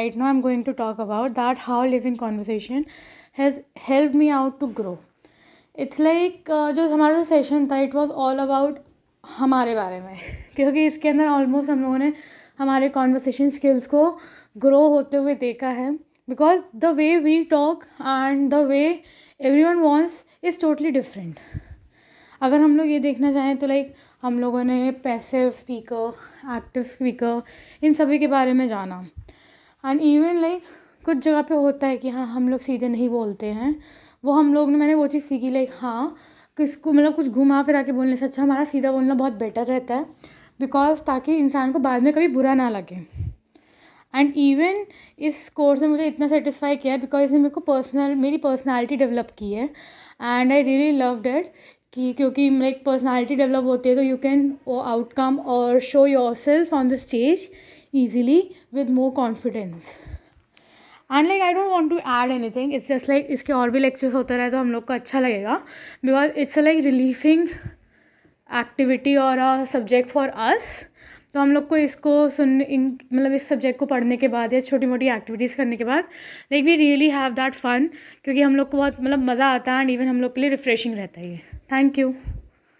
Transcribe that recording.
right now i'm going to talk about that how living conversation has helped me out to grow it's like like, uh, जो हमारा जो session था it was all about हमारे बारे में क्योंकि इसके अंदर ऑलमोस्ट हम लोगों ने हमारे कॉन्वर्सेशन स्किल्स को ग्रो होते हुए देखा है because the way we talk and the way everyone wants is totally different अगर हम लोग ये देखना चाहें तो लाइक हम लोगों ने पैसिव स्पीकर एक्टिव स्पीकर इन सभी के बारे में जाना एंड इवन लाइक कुछ जगह पे होता है कि हाँ हम लोग सीधे नहीं बोलते हैं वो हम लोग ने मैंने वो चीज़ सीखी लाइक हाँ किसको मतलब कुछ घुमा फिरा के बोलने से अच्छा हमारा सीधा बोलना बहुत बेटर रहता है बिकॉज ताकि इंसान को बाद में कभी बुरा ना लगे एंड इवन इस कोर्स ने मुझे इतना सेटिस्फाई किया बिकॉज इसने मेरे को पर्सनल मेरी पर्सनैलिटी डेवलप की है and I really love that कि क्योंकि लाइक पर्सनैलिटी डेवलप होती है तो यू कैन वो आउटकम और show yourself on the stage easily with more confidence and like I don't want to add anything it's just like इसके और भी लेक्चर्स होते रहे तो हम लोग को अच्छा लगेगा because it's like relieving activity और अ सब्जेक्ट फॉर अस तो हम लोग को इसको सुनने मतलब इस सब्जेक्ट को पढ़ने के बाद या छोटी मोटी एक्टिविटीज़ करने के बाद like we really have that fun क्योंकि हम लोग को बहुत मतलब मज़ा आता है एंड इवन हम लोग के लिए रिफ्रेशिंग रहता है ये थैंक यू